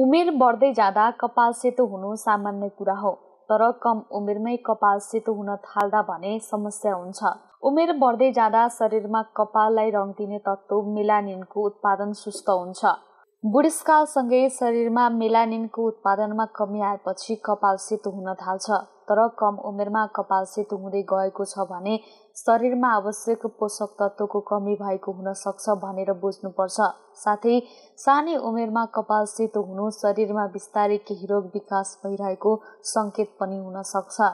उमेर बढ्दै जाँदा कपाल सेतो हुनु सामान्य कुरा हो तर कम उमेरमै कपाल सेतो हुन थाल्दा भने समस्या हुन्छ उमेर बढ्दै जाँदा शरीरमा कपाललाई रङ दिने तत्त्व मेलानिनको उत्पादन सुस्त हुन्छ बुढेसकालसँगै शरीरमा मेलानिनको उत्पादनमा कमी आएपछि कपाल सेतो हुन थाल्छ तर कम उमेरमा कपाल सेतो हुँदै गएको छ भने शरीरमा आवश्यक पोषक तत्त्वको कमी भएको हुन सक्छ भनेर बुझ्नुपर्छ साथै सानै उमेरमा कपाल सेतो हुनु शरीरमा बिस्तारै केही रोग विकास भइरहेको सङ्केत पनि हुन सक्छ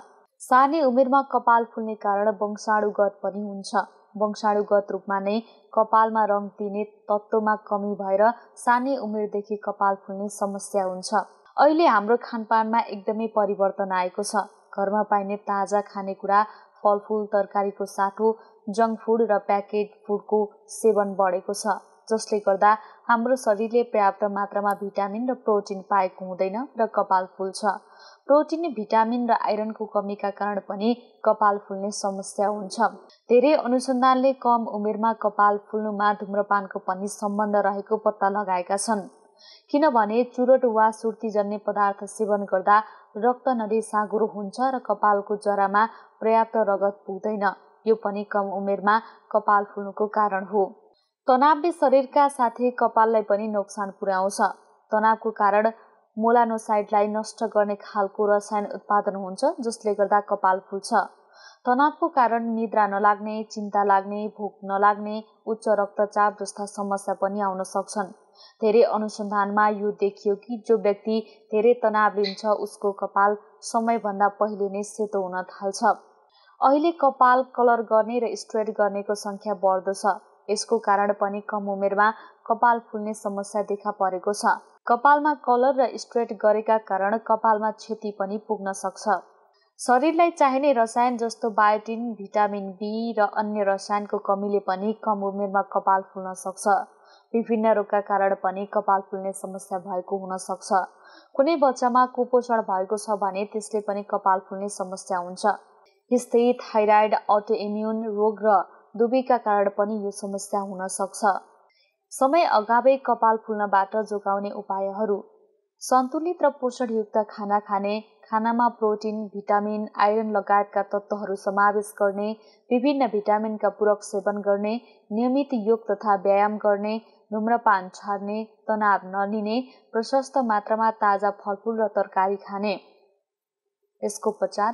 सानै उमेरमा कपाल फुल्ने कारण वंशाणुगत पनि हुन्छ वंशाणुगत रूपमा नै कपालमा रङ दिने तत्त्वमा कमी भएर सानै उमेरदेखि कपाल फुल्ने समस्या हुन्छ अहिले हाम्रो खानपानमा एकदमै परिवर्तन आएको छ घरमा पाइने ताजा खानेकुरा फलफुल तरकारीको साटो जङ्क फुड र प्याकेट फुडको सेवन बढेको छ जसले गर्दा हाम्रो शरीरले पर्याप्त मात्रामा भिटामिन र प्रोटिन पाएको हुँदैन र कपाल फुल्छ प्रोटिन भिटामिन र आइरनको कमीका कारण पनि कपाल फुल्ने समस्या हुन्छ धेरै अनुसन्धानले कम उमेरमा कपाल फुल्नुमा धुम्रपानको पनि सम्बन्ध रहेको पत्ता लगाएका छन् किनभने चुरोट वा सुर्ती जन्ने पदार्थ सेवन गर्दा रक्त नदी साँगुरो हुन्छ र कपालको जरामा पर्याप्त रगत पुग्दैन यो पनि कम उमेरमा कपाल फुल्नुको कारण हो तनावले शरीरका साथै कपाललाई पनि नोक्सान पुर्याउँछ तनावको कारण मोलानोसाइडलाई नष्ट गर्ने खालको रसायन उत्पादन हुन्छ जसले गर्दा कपाल फुल्छ तनावको कारण निद्रा नलाग्ने चिन्ता लाग्ने भोक नलाग्ने उच्च रक्तचाप जस्ता समस्या पनि आउन सक्छन् धेरै अनुसन्धानमा यो देखियो कि जो व्यक्ति धेरै तनाव लिन्छ उसको कपाल समयभन्दा पहिले नै सेतो हुन थाल्छ अहिले कपाल कलर गर्ने र स्ट्रेट गर्नेको सङ्ख्या बढ्दो छ यसको कारण पनि कम उमेरमा कपाल फुल्ने समस्या देखा परेको छ कपालमा कलर र स्ट्रेट गरेका कारण कपालमा क्षति पनि पुग्न सक्छ शरीरलाई चाहिने रसायन जस्तो बायोटिन भिटामिन बी र अन्य रसायनको कमीले पनि कम उमेरमा कपाल फुल्न सक्छ विभिन्न रोगका कारण पनि कपाल फुल्ने समस्या भएको हुन सक्छ कुनै बच्चामा कुपोषण भएको छ भने त्यसले पनि कपाल फुल्ने समस्या हुन्छ यस्तै थाइराइड अटोइम्युन रोग र दुबीका कारण पनि यो समस्या हुन सक्छ समय अगावै कपाल फुल्नबाट जोगाउने उपायहरू सन्तुलित र पोषणयुक्त खाना खाने खानामा प्रोटिन भिटामिन आइरन लगायतका तत्त्वहरू समावेश गर्ने विभिन्न भिटामिनका पूरक सेवन गर्ने नियमित योग तथा व्यायाम गर्ने धुम्रपान छाड्ने तनाव नलिने प्रशस्त मात्रामा ताजा फलफुल र तरकारी खाने यसको उपचार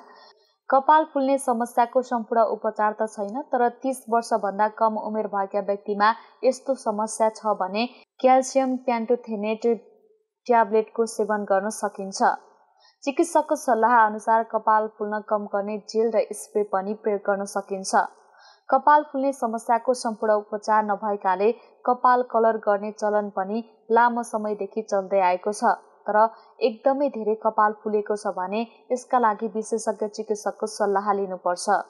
कपाल फुल्ने समस्याको सम्पूर्ण उपचार त छैन तर तिस वर्षभन्दा कम उमेर भएका व्यक्तिमा यस्तो समस्या छ भने क्याल्सियम प्यान्टोथेनेट ट्याब्लेटको सेवन गर्न सकिन्छ चिकित्सकको सल्लाह अनुसार कपाल फुल्न कम गर्ने जेल र स्प्रे पनि प्रयोग गर्न सकिन्छ कपाल फुल्ने समस्याको सम्पूर्ण उपचार नभएकाले कपाल कलर गर्ने चलन पनि लामो समयदेखि चल्दै आएको छ तर एकदमै धेरै कपाल फुलेको छ भने यसका लागि विशेषज्ञ चिकित्सकको सल्लाह लिनुपर्छ